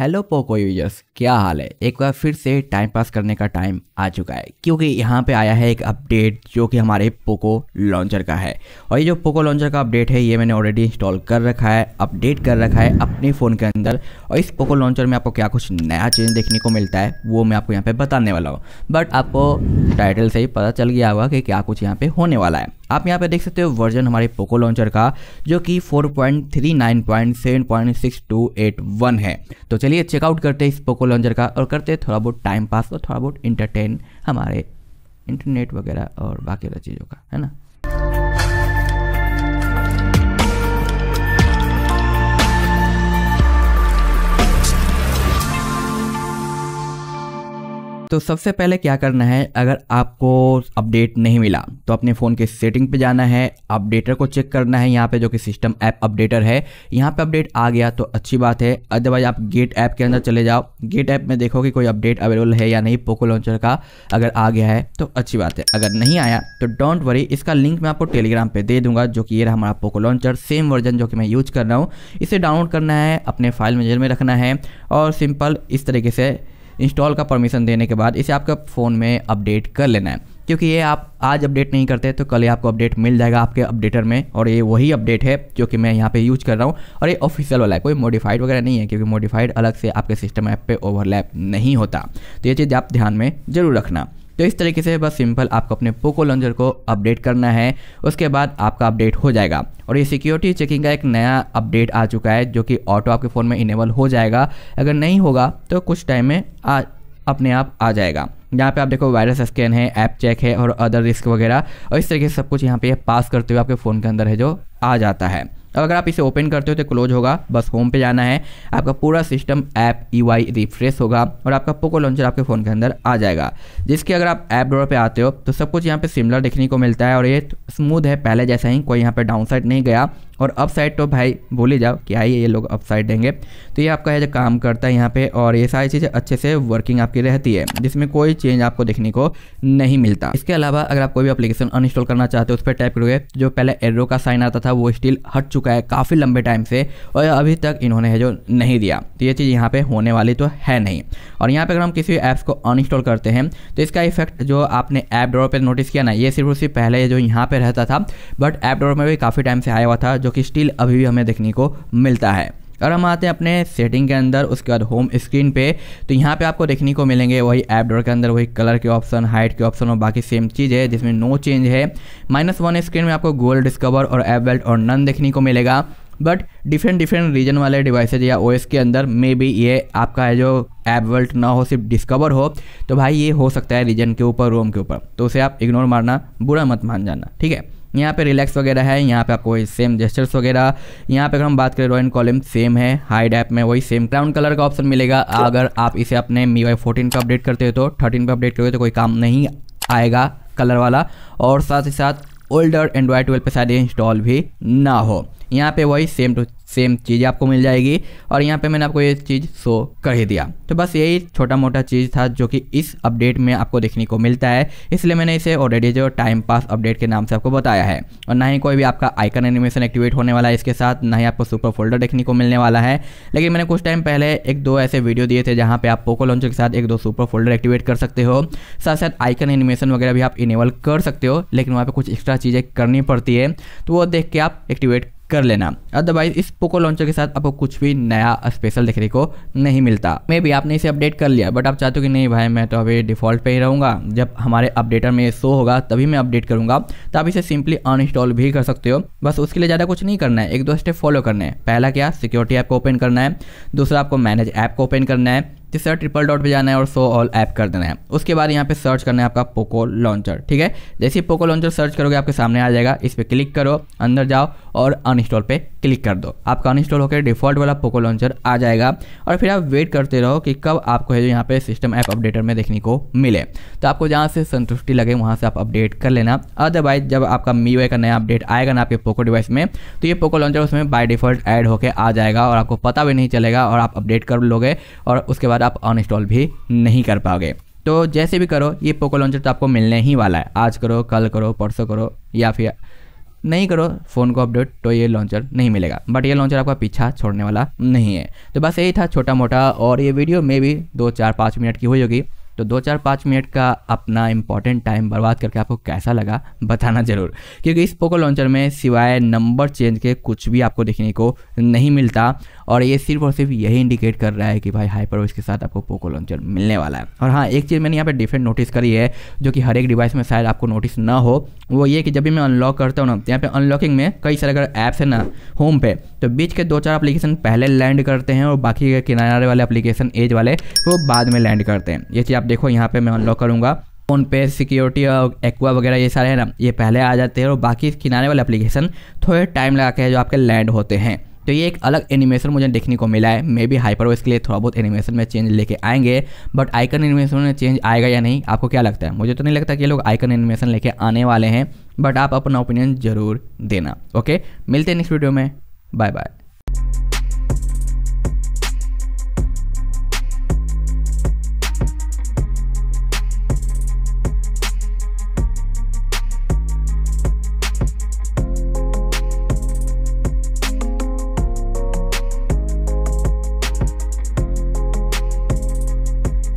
hello Poco users क्या हाल है एक बार फिर से टाइम पास करने का टाइम आ चुका है क्योंकि यहाँ पे आया है एक अपडेट जो कि हमारे पोको लॉन्चर का है और ये जो पोको लॉन्चर का अपडेट है ये मैंने ऑलरेडी इंस्टॉल कर रखा है अपडेट कर रखा है अपने फ़ोन के अंदर और इस पोको लॉन्चर में आपको क्या कुछ नया चेंज देखने को मिलता है वो मैं आपको यहाँ पर बताने वाला हूँ बट आपको टाइटल से ही पता चल गया होगा कि क्या कुछ यहाँ पर होने वाला है आप यहाँ पे देख सकते हो वर्जन हमारे पोको लॉन्चर का जो कि 4.39.7.6281 है तो चलिए चेकआउट करते हैं इस पोको लॉन्चर का और करते हैं थोड़ा बहुत टाइम पास और थोड़ा बहुत इंटरटेन हमारे इंटरनेट वगैरह और बाकी चीज़ों का है ना तो सबसे पहले क्या करना है अगर आपको अपडेट नहीं मिला तो अपने फ़ोन के सेटिंग पे जाना है अपडेटर को चेक करना है यहाँ पे जो कि सिस्टम ऐप अपडेटर है यहाँ पे अपडेट आ गया तो अच्छी बात है अदरवाइज आप गेट ऐप के अंदर चले जाओ गेट ऐप में देखो कि कोई अपडेट अवेलेबल है या नहीं पोको लॉन्चर का अगर आ गया है तो अच्छी बात है अगर नहीं आया तो डोंट वरी इसका लिंक मैं आपको टेलीग्राम पर दे दूंगा जो कि ये रहा हमारा पोको लॉन्चर सेम वर्जन जो कि मैं यूज कर रहा हूँ इसे डाउनलोड करना है अपने फाइल मेजर में रखना है और सिंपल इस तरीके से इंस्टॉल का परमिशन देने के बाद इसे आपका फ़ोन में अपडेट कर लेना है क्योंकि ये आप आज अपडेट नहीं करते तो कल ही आपको अपडेट मिल जाएगा आपके अपडेटर में और ये वही अपडेट है जो कि मैं यहाँ पे यूज कर रहा हूँ और ये ऑफिशियल वाला है कोई मॉडिफाइड वगैरह नहीं है क्योंकि मॉडिफाइड अलग से आपके सिस्टम ऐप पे ओवरलैप नहीं होता तो ये चीज़ आप ध्यान में जरूर रखना तो इस तरीके से बस सिंपल आपको अपने पोको लॉन्चर को अपडेट करना है उसके बाद आपका अपडेट हो जाएगा और ये सिक्योरिटी चेकिंग का एक नया अपडेट आ चुका है जो कि ऑटो आपके फ़ोन में इनेबल हो जाएगा अगर नहीं होगा तो कुछ टाइम में आ अपने आप आ जाएगा यहाँ पे आप देखो वायरस स्कैन है ऐप चेक है और अदर रिस्क वगैरह और इस तरीके से सब कुछ यहाँ पे पास करते हुए आपके फ़ोन के अंदर है जो आ जाता है अब अगर आप इसे ओपन करते हो तो क्लोज होगा बस होम पे जाना है आपका पूरा सिस्टम ऐप ई वाई रिफ्रेश होगा और आपका पोको लॉन्चर आपके फ़ोन के अंदर आ जाएगा जिसके अगर आप ऐप डोर पे आते हो तो सब कुछ यहाँ पे सिमिलर देखने को मिलता है और ये स्मूथ है पहले जैसा ही कोई यहाँ पे डाउन साइड नहीं गया और अप साइड तो भाई बोले जाओ कि आइए ये लोग अप साइड देंगे तो ये आपका है जो काम करता है यहाँ पे और ये सारी चीज़ें अच्छे से वर्किंग आपकी रहती है जिसमें कोई चेंज आपको देखने को नहीं मिलता इसके अलावा अगर आप कोई भी एप्लीकेशन अनइंस्टॉल करना चाहते हो उस पर टाइप करोगे जो पहले एरो का साइन आता था वो स्टिल हट चुका चुका है काफ़ी लंबे टाइम से और अभी तक इन्होंने है जो नहीं दिया तो ये चीज़ यहाँ पर होने वाली तो है नहीं और यहाँ पर अगर हम किसी भी ऐप्स को अनइंस्टॉल करते हैं तो इसका इफेक्ट जो आपने ऐप ड्रॉ पर नोटिस किया ना ये सिर्फ उसी पहले जो यहाँ पर रहता था बट ऐप ड्रॉ में भी काफ़ी टाइम से आया हुआ था जो कि स्टिल अभी भी हमें देखने को मिलता है अगर हम आते हैं अपने सेटिंग के अंदर उसके बाद होम स्क्रीन पे तो यहाँ पे आपको देखने को मिलेंगे वही ऐप डोर के अंदर वही कलर के ऑप्शन हाइट के ऑप्शन और बाकी सेम चीज़ है जिसमें नो चेंज है माइनस वन स्क्रीन में आपको गोल डिस्कवर और ऐप बेल्ट और नन देखने को मिलेगा बट डिफरेंट डिफरेंट रीजन वाले डिवाइसेज या ओएस के अंदर मे बी ये आपका है जो ऐप वर्ल्ट ना हो सिर्फ डिस्कवर हो तो भाई ये हो सकता है रीजन के ऊपर रोम के ऊपर तो उसे आप इग्नोर मारना बुरा मत मान जाना ठीक है यहाँ पे रिलैक्स वगैरह है यहाँ पे आपको वही सेम जेस्टर्स वगैरह यहाँ पे अगर हम बात करें रॉयन कॉलम सेम है हाई डैप में वही सेम ग्राउंड कलर का ऑप्शन मिलेगा अगर आप इसे अपने मी वाई फोर्टीन पर अपडेट करते हो तो थर्टीन पर अपडेट करोगे तो कोई काम नहीं आएगा कलर वाला और साथ ही साथ ओल्डर एंड्रॉयड ट्वेल्व पर शायद इंस्टॉल भी ना हो यहाँ पे वही सेम टू सेम चीज़ आपको मिल जाएगी और यहाँ पे मैंने आपको ये चीज़ शो कर ही दिया तो बस यही छोटा मोटा चीज़ था जो कि इस अपडेट में आपको देखने को मिलता है इसलिए मैंने इसे ऑलरेडी जो टाइम पास अपडेट के नाम से आपको बताया है और ना ही कोई भी आपका आइकन एनिमेशन एक्टिवेट होने वाला है इसके साथ ना ही आपको सुपर फोल्डर देखने को मिलने वाला है लेकिन मैंने कुछ टाइम पहले एक दो ऐसे वीडियो दिए थे जहाँ पे आप पोको लॉन्चर के साथ एक दो सुपर फोल्डर एक्टिवेट कर सकते हो साथ साथ आइकन एनिमेशन वगैरह भी आप इनेबल कर सकते हो लेकिन वहाँ पर कुछ एक्स्ट्रा चीज़ें करनी पड़ती है तो वो देख के आप एक्टिवेट कर लेना अदरवाइज इस पोको लॉन्चर के साथ आपको कुछ भी नया स्पेशल देखने को नहीं मिलता मे भी आपने इसे अपडेट कर लिया बट आप चाहते हो कि नहीं भाई मैं तो अभी डिफॉल्ट पे ही रहूँगा जब हमारे अपडेटर में शो होगा तभी मैं अपडेट करूँगा तो आप इसे सिंपली अनइंस्टॉल भी कर सकते हो बस उसके लिए ज़्यादा कुछ नहीं करना है एक दो स्टेप फॉलो करना है पहला क्या सिक्योरिटी ऐप को ओपन करना है दूसरा आपको मैनेज ऐप को ओपन करना है जिस तरह ट्रिपल डॉट पे जाना है और सो ऑल ऐप कर देना है उसके बाद यहाँ पे सर्च करना है आपका पोको लॉन्चर ठीक है जैसे ही पोको लॉन्चर सर्च करोगे आपके सामने आ जाएगा इस पर क्लिक करो अंदर जाओ और अनइंस्टॉल पे क्लिक कर दो आपका अनइंस्टॉल होकर डिफॉल्ट वाला पोको लॉन्चर आ जाएगा और फिर आप वेट करते रहो कि कब आपको है जो यहाँ पे सिस्टम ऐप अपडेटर में देखने को मिले तो आपको जहाँ से संतुष्टि लगे वहाँ से आप अपडेट कर लेना अदरवाइज जब आपका मी का नया अपडेट आएगा ना आपके पोको डिवाइस में तो ये पोको लॉन्चर उसमें बाय डिफॉल्ट ऐड होकर आ जाएगा और आपको पता भी नहीं चलेगा और आप अपडेट कर लोगे और उसके बाद आप अनइंस्टॉल भी नहीं कर पाओगे तो जैसे भी करो ये पोको लॉन्चर तो आपको मिलने ही वाला है आज करो कल करो परसों करो या फिर नहीं करो फ़ोन को अपडेट तो ये लॉन्चर नहीं मिलेगा बट ये लॉन्चर आपका पीछा छोड़ने वाला नहीं है तो बस यही था छोटा मोटा और ये वीडियो में भी दो चार पाँच मिनट की हुई होगी तो दो चार पाँच मिनट का अपना इंपॉर्टेंट टाइम बर्बाद करके आपको कैसा लगा बताना ज़रूर क्योंकि इस पोको लॉन्चर में सिवाय नंबर चेंज के कुछ भी आपको देखने को नहीं मिलता और ये सिर्फ और सिर्फ यही इंडिकेट कर रहा है कि भाई हाइपर के साथ आपको पोको लॉन्चर मिलने वाला है और हाँ एक चीज़ मैंने यहाँ पर डिफरेंट नोटिस करी है जो कि हर एक डिवाइस में शायद आपको नोटिस ना हो वो ये कि जब भी मैं अनलॉक करता हूँ ना यहाँ पे अनलॉकिंग में कई सारे अगर ऐप्स हैं ना होम पे तो बीच के दो चार एप्लीकेशन पहले लैंड करते हैं और बाकी किनारे वाले एप्लीकेशन एज वाले वो बाद में लैंड करते हैं ये चीज़ आप देखो यहाँ पे मैं अनलॉक करूँगा फोन पे सिक्योरिटी और एक्वा वगैरह ये सारे हैं ना ये पहले आ जाते हैं और बाकी किनारे वाले एप्लीकेशन थोड़े टाइम लगा के जो आपके लैंड होते हैं तो ये एक अलग एनिमेशन मुझे देखने को मिला है मे बी हाइपरवेस के लिए थोड़ा बहुत एनिमेशन में चेंज लेके आएंगे बट आइकन एनिमेशन में चेंज आएगा या नहीं आपको क्या लगता है मुझे तो नहीं लगता कि ये लोग आइकन एनिमेशन लेके आने वाले हैं बट आप अपना ओपिनियन ज़रूर देना ओके मिलते हैं नेक्स्ट वीडियो में बाय बाय